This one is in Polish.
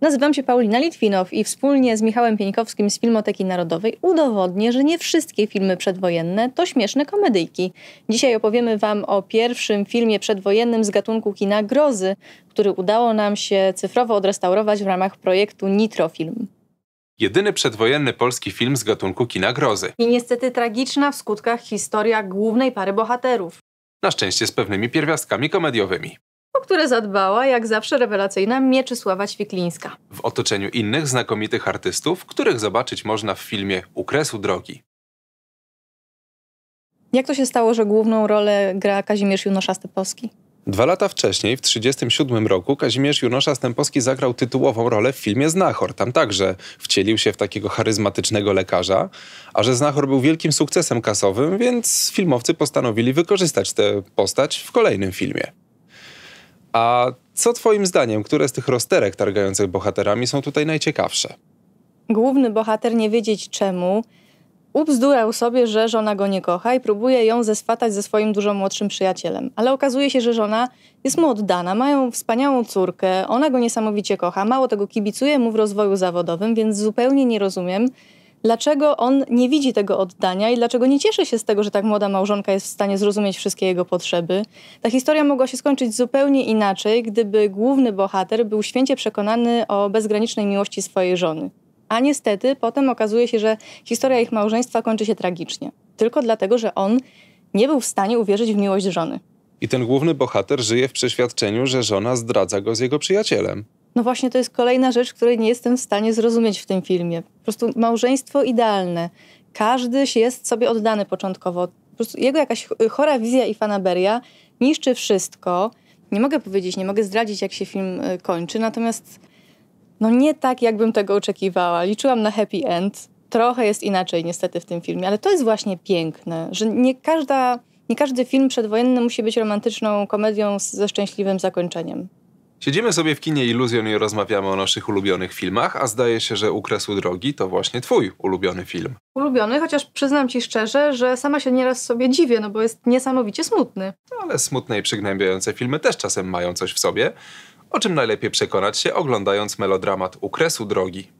Nazywam się Paulina Litwinow i wspólnie z Michałem Pieńkowskim z Filmoteki Narodowej udowodnię, że nie wszystkie filmy przedwojenne to śmieszne komedyjki. Dzisiaj opowiemy Wam o pierwszym filmie przedwojennym z gatunku kina grozy, który udało nam się cyfrowo odrestaurować w ramach projektu Nitrofilm. Jedyny przedwojenny polski film z gatunku kina grozy. I niestety tragiczna w skutkach historia głównej pary bohaterów. Na szczęście z pewnymi pierwiastkami komediowymi o które zadbała, jak zawsze rewelacyjna Mieczysława Świklińska. W otoczeniu innych znakomitych artystów, których zobaczyć można w filmie U kresu drogi. Jak to się stało, że główną rolę gra Kazimierz Junosza Stepowski? Dwa lata wcześniej, w 1937 roku, Kazimierz Junosza Stępowski zagrał tytułową rolę w filmie Znachor. Tam także wcielił się w takiego charyzmatycznego lekarza, a że Znachor był wielkim sukcesem kasowym, więc filmowcy postanowili wykorzystać tę postać w kolejnym filmie. A co twoim zdaniem, które z tych rozterek targających bohaterami są tutaj najciekawsze? Główny bohater nie wiedzieć czemu ubzdurał sobie, że żona go nie kocha i próbuje ją zeswatać ze swoim dużo młodszym przyjacielem. Ale okazuje się, że żona jest mu oddana, mają wspaniałą córkę, ona go niesamowicie kocha, mało tego kibicuje mu w rozwoju zawodowym, więc zupełnie nie rozumiem, dlaczego on nie widzi tego oddania i dlaczego nie cieszy się z tego, że tak młoda małżonka jest w stanie zrozumieć wszystkie jego potrzeby. Ta historia mogła się skończyć zupełnie inaczej, gdyby główny bohater był święcie przekonany o bezgranicznej miłości swojej żony. A niestety potem okazuje się, że historia ich małżeństwa kończy się tragicznie. Tylko dlatego, że on nie był w stanie uwierzyć w miłość żony. I ten główny bohater żyje w przeświadczeniu, że żona zdradza go z jego przyjacielem. No właśnie, to jest kolejna rzecz, której nie jestem w stanie zrozumieć w tym filmie. Po prostu małżeństwo idealne. Każdy jest sobie oddany początkowo. Po prostu jego jakaś chora wizja i fanaberia niszczy wszystko. Nie mogę powiedzieć, nie mogę zdradzić, jak się film y, kończy, natomiast no nie tak, jakbym tego oczekiwała. Liczyłam na happy end. Trochę jest inaczej niestety w tym filmie, ale to jest właśnie piękne, że nie każda nie każdy film przedwojenny musi być romantyczną komedią ze szczęśliwym zakończeniem. Siedzimy sobie w kinie Illusion i rozmawiamy o naszych ulubionych filmach, a zdaje się, że Ukresu drogi to właśnie twój ulubiony film. Ulubiony, chociaż przyznam ci szczerze, że sama się nieraz sobie dziwię, no bo jest niesamowicie smutny. Ale smutne i przygnębiające filmy też czasem mają coś w sobie, o czym najlepiej przekonać się oglądając melodramat Ukresu drogi.